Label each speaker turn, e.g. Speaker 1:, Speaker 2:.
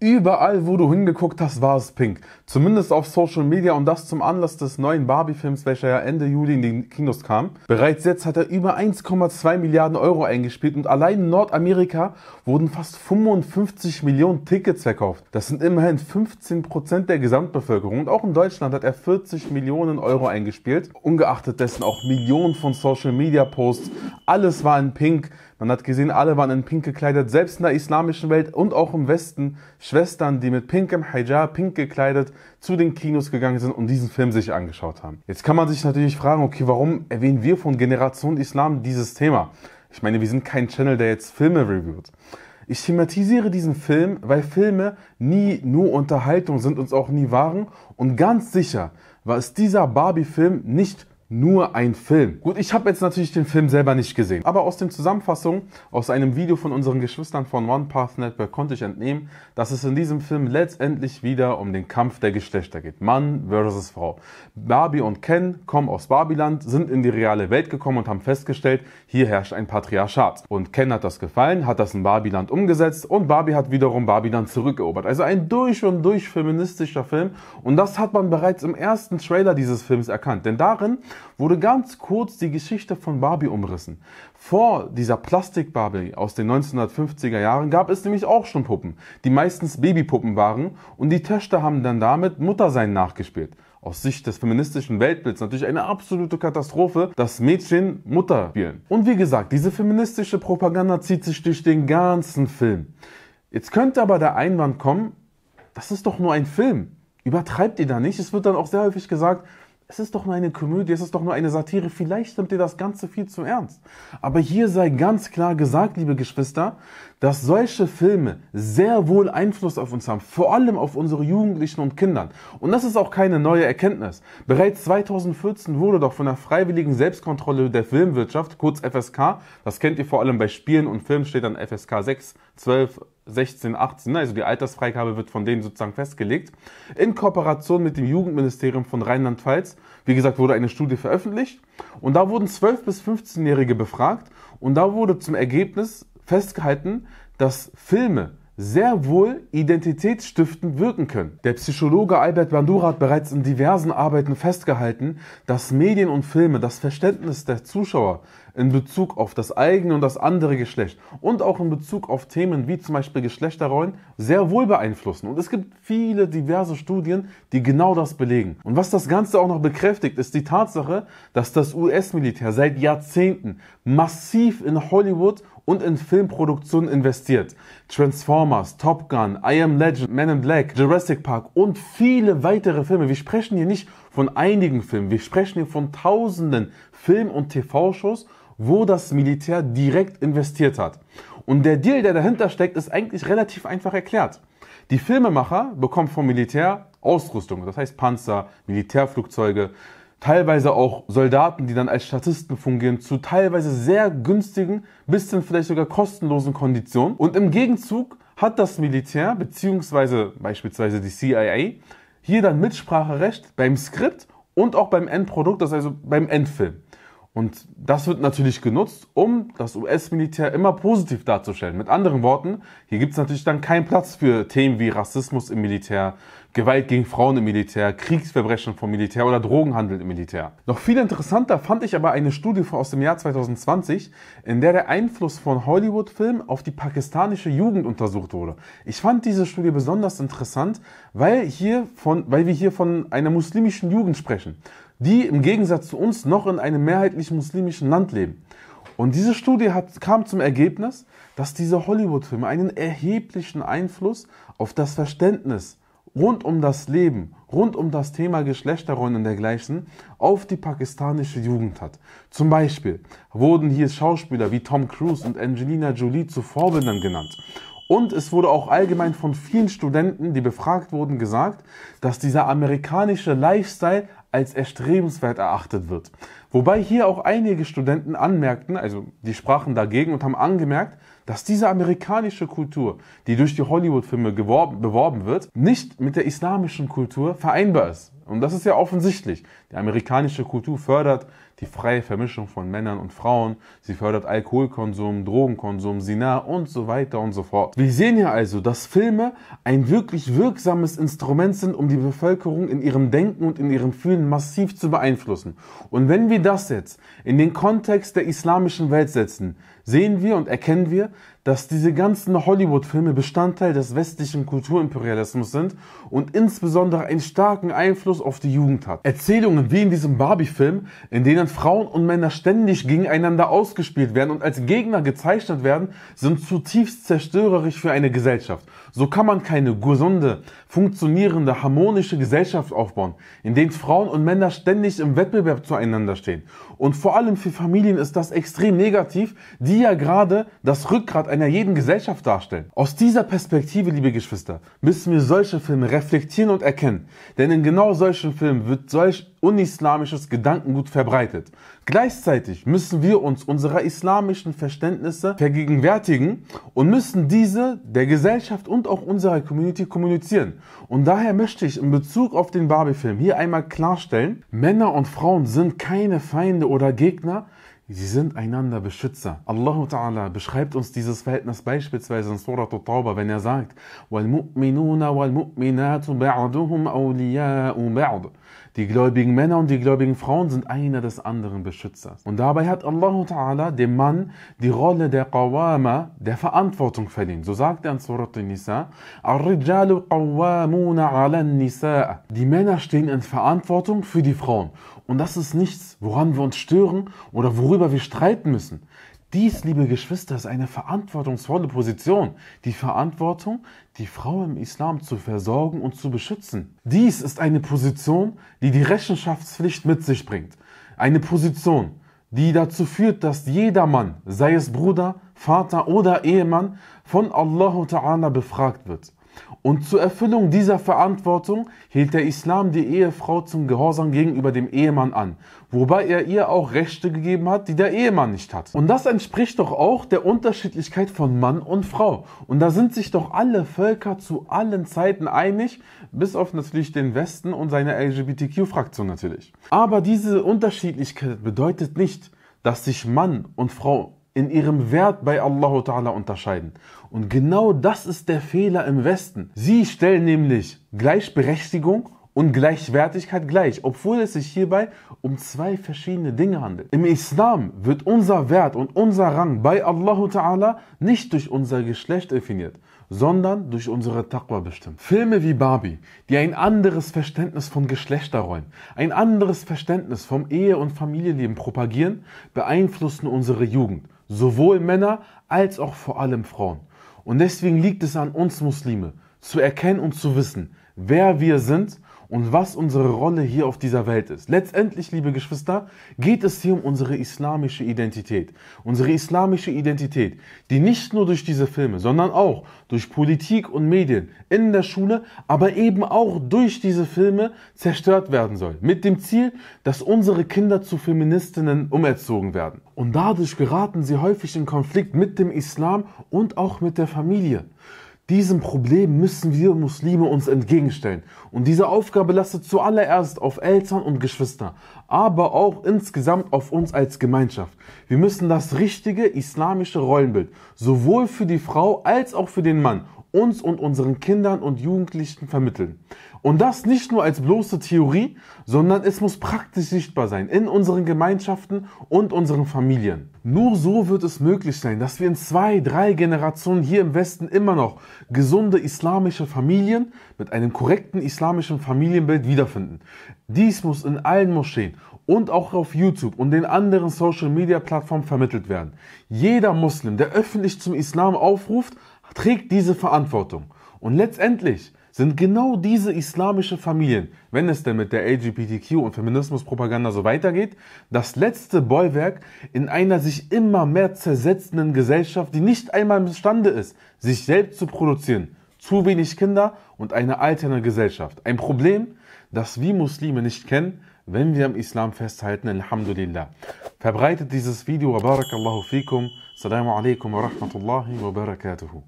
Speaker 1: Überall, wo du hingeguckt hast, war es pink. Zumindest auf Social Media und das zum Anlass des neuen Barbie-Films, welcher ja Ende Juli in den Kinos kam. Bereits jetzt hat er über 1,2 Milliarden Euro eingespielt und allein in Nordamerika wurden fast 55 Millionen Tickets verkauft. Das sind immerhin 15 Prozent der Gesamtbevölkerung und auch in Deutschland hat er 40 Millionen Euro eingespielt. Ungeachtet dessen auch Millionen von Social Media Posts. Alles war in pink. Man hat gesehen, alle waren in pink gekleidet, selbst in der islamischen Welt und auch im Westen. Schwestern, die mit pinkem Hijab, pink gekleidet, zu den Kinos gegangen sind und diesen Film sich angeschaut haben. Jetzt kann man sich natürlich fragen, okay, warum erwähnen wir von Generation Islam dieses Thema? Ich meine, wir sind kein Channel, der jetzt Filme reviewt. Ich thematisiere diesen Film, weil Filme nie nur Unterhaltung sind und auch nie waren. Und ganz sicher war es dieser Barbie-Film nicht nur ein Film. Gut, ich habe jetzt natürlich den Film selber nicht gesehen, aber aus den Zusammenfassungen aus einem Video von unseren Geschwistern von One Path Network konnte ich entnehmen, dass es in diesem Film letztendlich wieder um den Kampf der Geschlechter geht. Mann versus Frau. Barbie und Ken kommen aus Barbiland, sind in die reale Welt gekommen und haben festgestellt, hier herrscht ein Patriarchat. Und Ken hat das gefallen, hat das in Barbiland umgesetzt und Barbie hat wiederum Barbiland zurückerobert. Also ein durch und durch feministischer Film und das hat man bereits im ersten Trailer dieses Films erkannt, denn darin wurde ganz kurz die Geschichte von Barbie umrissen. Vor dieser Plastik-Barbie aus den 1950er Jahren gab es nämlich auch schon Puppen, die meistens Babypuppen waren und die Töchter haben dann damit Muttersein nachgespielt aus Sicht des feministischen Weltbilds natürlich eine absolute Katastrophe, dass Mädchen Mutter spielen. Und wie gesagt, diese feministische Propaganda zieht sich durch den ganzen Film. Jetzt könnte aber der Einwand kommen, das ist doch nur ein Film. Übertreibt ihr da nicht? Es wird dann auch sehr häufig gesagt, es ist doch nur eine Komödie, es ist doch nur eine Satire, vielleicht nimmt ihr das Ganze viel zu ernst. Aber hier sei ganz klar gesagt, liebe Geschwister, dass solche Filme sehr wohl Einfluss auf uns haben, vor allem auf unsere Jugendlichen und Kindern. Und das ist auch keine neue Erkenntnis. Bereits 2014 wurde doch von der freiwilligen Selbstkontrolle der Filmwirtschaft, kurz FSK, das kennt ihr vor allem bei Spielen und Filmen, steht dann FSK 6, 12, 16, 18, ne? also die Altersfreigabe wird von denen sozusagen festgelegt, in Kooperation mit dem Jugendministerium von Rheinland-Pfalz. Wie gesagt, wurde eine Studie veröffentlicht und da wurden 12- bis 15-Jährige befragt und da wurde zum Ergebnis festgehalten, dass Filme sehr wohl identitätsstiftend wirken können. Der Psychologe Albert Bandura hat bereits in diversen Arbeiten festgehalten, dass Medien und Filme das Verständnis der Zuschauer in Bezug auf das eigene und das andere Geschlecht und auch in Bezug auf Themen wie zum Beispiel Geschlechterrollen sehr wohl beeinflussen. Und es gibt viele diverse Studien, die genau das belegen. Und was das Ganze auch noch bekräftigt, ist die Tatsache, dass das US-Militär seit Jahrzehnten massiv in Hollywood und in Filmproduktionen investiert. Transformers, Top Gun, I Am Legend, Men in Black, Jurassic Park und viele weitere Filme. Wir sprechen hier nicht von einigen Filmen, wir sprechen hier von tausenden Film- und TV-Shows, wo das Militär direkt investiert hat. Und der Deal, der dahinter steckt, ist eigentlich relativ einfach erklärt. Die Filmemacher bekommen vom Militär Ausrüstung, das heißt Panzer, Militärflugzeuge, teilweise auch Soldaten, die dann als Statisten fungieren, zu teilweise sehr günstigen, bis dann vielleicht sogar kostenlosen Konditionen. Und im Gegenzug hat das Militär, beziehungsweise beispielsweise die CIA, hier dann Mitspracherecht beim Skript und auch beim Endprodukt, das heißt also beim Endfilm. Und das wird natürlich genutzt, um das US-Militär immer positiv darzustellen. Mit anderen Worten, hier gibt es natürlich dann keinen Platz für Themen wie Rassismus im Militär, Gewalt gegen Frauen im Militär, Kriegsverbrechen vom Militär oder Drogenhandel im Militär. Noch viel interessanter fand ich aber eine Studie aus dem Jahr 2020, in der der Einfluss von Hollywood-Filmen auf die pakistanische Jugend untersucht wurde. Ich fand diese Studie besonders interessant, weil, hier von, weil wir hier von einer muslimischen Jugend sprechen die im Gegensatz zu uns noch in einem mehrheitlich muslimischen Land leben. Und diese Studie hat, kam zum Ergebnis, dass diese Hollywood-Filme einen erheblichen Einfluss auf das Verständnis rund um das Leben, rund um das Thema Geschlechterrollen und dergleichen auf die pakistanische Jugend hat. Zum Beispiel wurden hier Schauspieler wie Tom Cruise und Angelina Jolie zu Vorbildern genannt. Und es wurde auch allgemein von vielen Studenten, die befragt wurden, gesagt, dass dieser amerikanische Lifestyle als erstrebenswert erachtet wird. Wobei hier auch einige Studenten anmerkten, also die sprachen dagegen und haben angemerkt, dass diese amerikanische Kultur, die durch die Hollywood-Filme beworben wird, nicht mit der islamischen Kultur vereinbar ist. Und das ist ja offensichtlich. Die amerikanische Kultur fördert die freie Vermischung von Männern und Frauen, sie fördert Alkoholkonsum, Drogenkonsum, Sinar und so weiter und so fort. Wir sehen hier also, dass Filme ein wirklich wirksames Instrument sind, um die Bevölkerung in ihrem Denken und in ihrem Fühlen massiv zu beeinflussen. Und wenn wir das jetzt in den Kontext der islamischen Welt setzen, sehen wir und erkennen wir, dass diese ganzen Hollywood-Filme Bestandteil des westlichen Kulturimperialismus sind und insbesondere einen starken Einfluss auf die Jugend hat. Erzählungen wie in diesem Barbie-Film, in denen Frauen und Männer ständig gegeneinander ausgespielt werden und als Gegner gezeichnet werden, sind zutiefst zerstörerisch für eine Gesellschaft. So kann man keine gesunde, funktionierende, harmonische Gesellschaft aufbauen, in denen Frauen und Männer ständig im Wettbewerb zueinander stehen. Und vor allem für Familien ist das extrem negativ, die die ja gerade das Rückgrat einer jeden Gesellschaft darstellen. Aus dieser Perspektive, liebe Geschwister, müssen wir solche Filme reflektieren und erkennen. Denn in genau solchen Filmen wird solch unislamisches Gedankengut verbreitet. Gleichzeitig müssen wir uns unserer islamischen Verständnisse vergegenwärtigen und müssen diese der Gesellschaft und auch unserer Community kommunizieren. Und daher möchte ich in Bezug auf den Barbie-Film hier einmal klarstellen, Männer und Frauen sind keine Feinde oder Gegner, Sie sind einander Beschützer. Allah Ta'ala beschreibt uns dieses Verhältnis beispielsweise in Surah At-Tawbah, wenn er sagt, وَالْمُؤْمِنُونَ وَالْمُؤْمِنَاتُ بَعْضُهُمْ أَوْلِيَاءُ بَعْضُ die gläubigen Männer und die gläubigen Frauen sind einer des anderen Beschützers. Und dabei hat Allah Ta'ala dem Mann die Rolle der Qawama, der Verantwortung verliehen. So sagt er in Surat Nisa, Ar-Rijalu Qawamuna ala Nisa. Die Männer stehen in Verantwortung für die Frauen. Und das ist nichts, woran wir uns stören oder worüber wir streiten müssen. Dies, liebe Geschwister, ist eine verantwortungsvolle Position. Die Verantwortung, die Frau im Islam zu versorgen und zu beschützen. Dies ist eine Position, die die Rechenschaftspflicht mit sich bringt. Eine Position, die dazu führt, dass jeder Mann, sei es Bruder, Vater oder Ehemann, von Allah Ta'ala befragt wird. Und zur Erfüllung dieser Verantwortung hielt der Islam die Ehefrau zum Gehorsam gegenüber dem Ehemann an, wobei er ihr auch Rechte gegeben hat, die der Ehemann nicht hat. Und das entspricht doch auch der Unterschiedlichkeit von Mann und Frau. Und da sind sich doch alle Völker zu allen Zeiten einig, bis auf natürlich den Westen und seine LGBTQ-Fraktion natürlich. Aber diese Unterschiedlichkeit bedeutet nicht, dass sich Mann und Frau in ihrem Wert bei Allah Ta'ala unterscheiden. Und genau das ist der Fehler im Westen. Sie stellen nämlich Gleichberechtigung und Gleichwertigkeit gleich, obwohl es sich hierbei um zwei verschiedene Dinge handelt. Im Islam wird unser Wert und unser Rang bei Allah Ta'ala nicht durch unser Geschlecht definiert, sondern durch unsere Taqwa bestimmt. Filme wie Barbie, die ein anderes Verständnis von Geschlechterrollen, ein anderes Verständnis vom Ehe- und Familienleben propagieren, beeinflussen unsere Jugend sowohl Männer als auch vor allem Frauen. Und deswegen liegt es an uns Muslime, zu erkennen und zu wissen, wer wir sind und was unsere Rolle hier auf dieser Welt ist. Letztendlich, liebe Geschwister, geht es hier um unsere islamische Identität. Unsere islamische Identität, die nicht nur durch diese Filme, sondern auch durch Politik und Medien in der Schule, aber eben auch durch diese Filme zerstört werden soll. Mit dem Ziel, dass unsere Kinder zu Feministinnen umerzogen werden. Und dadurch geraten sie häufig in Konflikt mit dem Islam und auch mit der Familie. Diesem Problem müssen wir Muslime uns entgegenstellen. Und diese Aufgabe lastet zuallererst auf Eltern und Geschwister, aber auch insgesamt auf uns als Gemeinschaft. Wir müssen das richtige islamische Rollenbild sowohl für die Frau als auch für den Mann uns und unseren Kindern und Jugendlichen vermitteln. Und das nicht nur als bloße Theorie, sondern es muss praktisch sichtbar sein in unseren Gemeinschaften und unseren Familien. Nur so wird es möglich sein, dass wir in zwei, drei Generationen hier im Westen immer noch gesunde islamische Familien mit einem korrekten islamischen Familienbild wiederfinden. Dies muss in allen Moscheen und auch auf YouTube und den anderen Social Media Plattformen vermittelt werden. Jeder Muslim, der öffentlich zum Islam aufruft, trägt diese Verantwortung. Und letztendlich sind genau diese islamische Familien, wenn es denn mit der LGBTQ und Feminismuspropaganda so weitergeht, das letzte Bollwerk in einer sich immer mehr zersetzenden Gesellschaft, die nicht einmal imstande ist, sich selbst zu produzieren. Zu wenig Kinder und eine alternde Gesellschaft. Ein Problem, das wir Muslime nicht kennen, wenn wir am Islam festhalten. Alhamdulillah. Verbreitet dieses Video. Barakallahu fikum. Assalamu alaikum wa rahmatullahi wa barakatuhu.